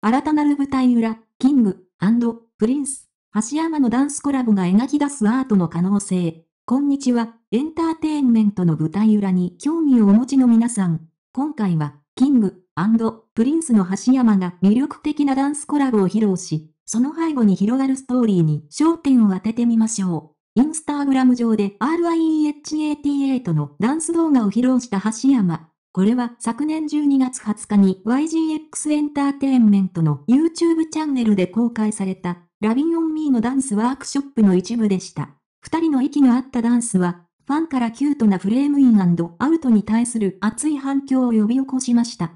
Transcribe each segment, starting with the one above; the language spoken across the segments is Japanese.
新たなる舞台裏、キング、プリンス、橋山のダンスコラボが描き出すアートの可能性。こんにちは、エンターテインメントの舞台裏に興味をお持ちの皆さん。今回は、キング、プリンスの橋山が魅力的なダンスコラボを披露し、その背後に広がるストーリーに焦点を当ててみましょう。インスタグラム上で RIEHAT8 のダンス動画を披露した橋山。これは昨年12月20日に YGX エンターテインメントの YouTube チャンネルで公開された、ラビンオンミーのダンスワークショップの一部でした。二人の息の合ったダンスは、ファンからキュートなフレームインアウトに対する熱い反響を呼び起こしました。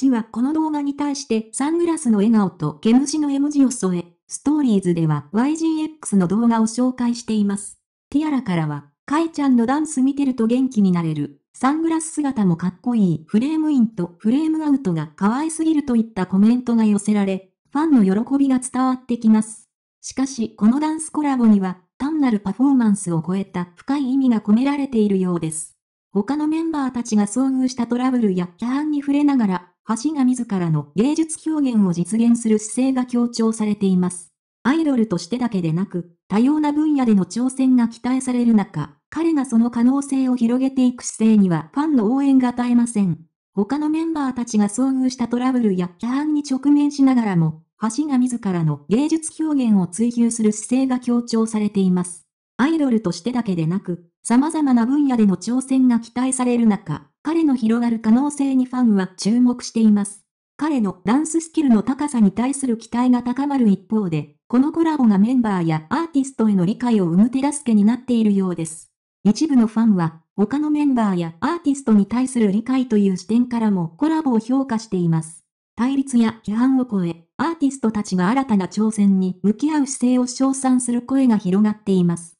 橋はこの動画に対してサングラスの笑顔と毛虫の絵文字を添え、ストーリーズでは YGX の動画を紹介しています。ティアラからは、カイちゃんのダンス見てると元気になれるサングラス姿もかっこいいフレームインとフレームアウトが可愛すぎるといったコメントが寄せられ、ファンの喜びが伝わってきます。しかし、このダンスコラボには、単なるパフォーマンスを超えた深い意味が込められているようです。他のメンバーたちが遭遇したトラブルや批判に触れながら、橋が自らの芸術表現を実現する姿勢が強調されています。アイドルとしてだけでなく、多様な分野での挑戦が期待される中、彼がその可能性を広げていく姿勢にはファンの応援が絶えません。他のメンバーたちが遭遇したトラブルや批判に直面しながらも、橋が自らの芸術表現を追求する姿勢が強調されています。アイドルとしてだけでなく、様々な分野での挑戦が期待される中、彼の広がる可能性にファンは注目しています。彼のダンススキルの高さに対する期待が高まる一方で、このコラボがメンバーやアーティストへの理解を生む手助けになっているようです。一部のファンは、他のメンバーやアーティストに対する理解という視点からもコラボを評価しています。対立や批判を超え、アーティストたちが新たな挑戦に向き合う姿勢を称賛する声が広がっています。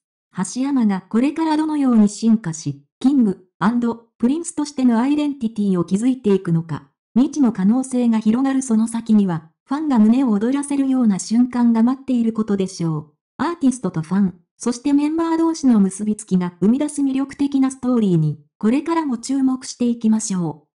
橋山がこれからどのように進化し、キングプリンスとしてのアイデンティティを築いていくのか、未知の可能性が広がるその先には、ファンが胸を躍らせるような瞬間が待っていることでしょう。アーティストとファン、そしてメンバー同士の結びつきが生み出す魅力的なストーリーに、これからも注目していきましょう。